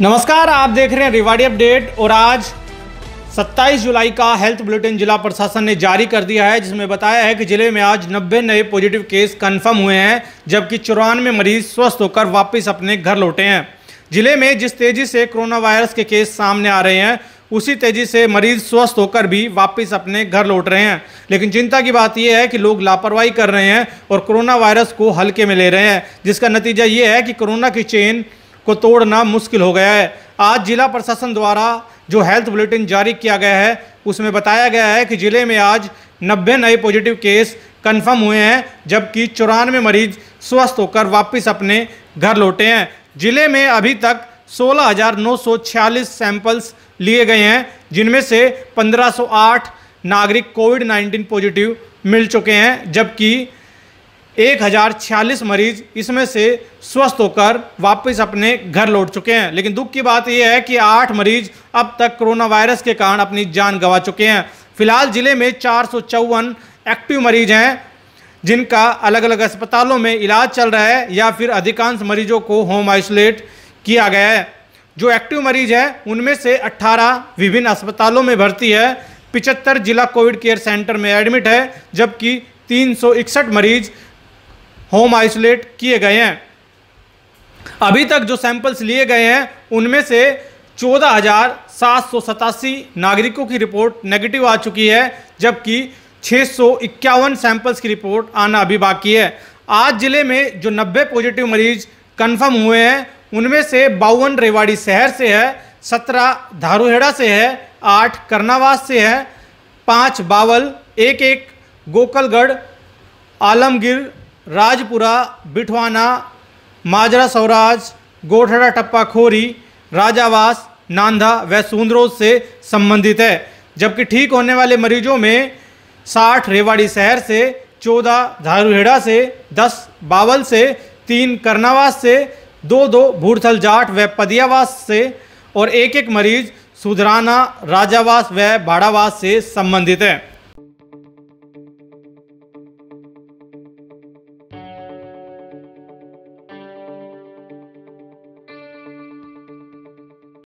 नमस्कार आप देख रहे हैं रिवाड़ी अपडेट और आज 27 जुलाई का हेल्थ बुलेटिन जिला प्रशासन ने जारी कर दिया है जिसमें बताया है कि जिले में आज 90 नए पॉजिटिव केस कन्फर्म हुए हैं जबकि चौरानवे मरीज स्वस्थ होकर वापस अपने घर लौटे हैं जिले में जिस तेज़ी से कोरोना वायरस के केस सामने आ रहे हैं उसी तेज़ी से मरीज स्वस्थ होकर भी वापस अपने घर लौट रहे हैं लेकिन चिंता की बात यह है कि लोग लापरवाही कर रहे हैं और कोरोना वायरस को हल्के में ले रहे हैं जिसका नतीजा ये है कि कोरोना की चेन को तोड़ना मुश्किल हो गया है आज जिला प्रशासन द्वारा जो हेल्थ बुलेटिन जारी किया गया है उसमें बताया गया है कि ज़िले में आज नब्बे नए पॉजिटिव केस कन्फर्म हुए हैं जबकि चौरानवे मरीज स्वस्थ होकर वापस अपने घर लौटे हैं ज़िले में अभी तक 16,946 सैंपल्स लिए गए हैं जिनमें से 1508 नागरिक कोविड 19 पॉजिटिव मिल चुके हैं जबकि एक मरीज इसमें से स्वस्थ होकर वापस अपने घर लौट चुके हैं लेकिन दुख की बात यह है कि आठ मरीज अब तक कोरोना वायरस के कारण अपनी जान गंवा चुके हैं फिलहाल जिले में चार एक्टिव मरीज हैं जिनका अलग अलग अस्पतालों में इलाज चल रहा है या फिर अधिकांश मरीजों को होम आइसोलेट किया गया है जो एक्टिव मरीज है उनमें से 18 विभिन्न अस्पतालों में भर्ती है पिचहत्तर जिला कोविड केयर सेंटर में एडमिट है जबकि तीन मरीज होम आइसोलेट किए गए हैं अभी तक जो सैंपल्स लिए गए हैं उनमें से चौदह हजार सात सौ सतासी नागरिकों की रिपोर्ट नेगेटिव आ चुकी है जबकि छः सौ इक्यावन सैंपल्स की रिपोर्ट आना अभी बाकी है आज ज़िले में जो नब्बे पॉजिटिव मरीज कन्फर्म हुए हैं उनमें से बावन रेवाड़ी शहर से है सत्रह धारूहेड़ा से है आठ करनावास से है पाँच बावल एक एक गोकलगढ़ आलमगीर राजपुरा बिठवाना माजरा सौराज गोठड़ा टप्पा खोरी राजावास नांदा व सूंदरोज से संबंधित है जबकि ठीक होने वाले मरीजों में साठ रेवाड़ी शहर से चौदह धारूहेड़ा से दस बावल से तीन करनावास से दो दो भूरथल जाट व पदियावास से और एक एक मरीज सुधराना राजावास व भाड़ावास से संबंधित है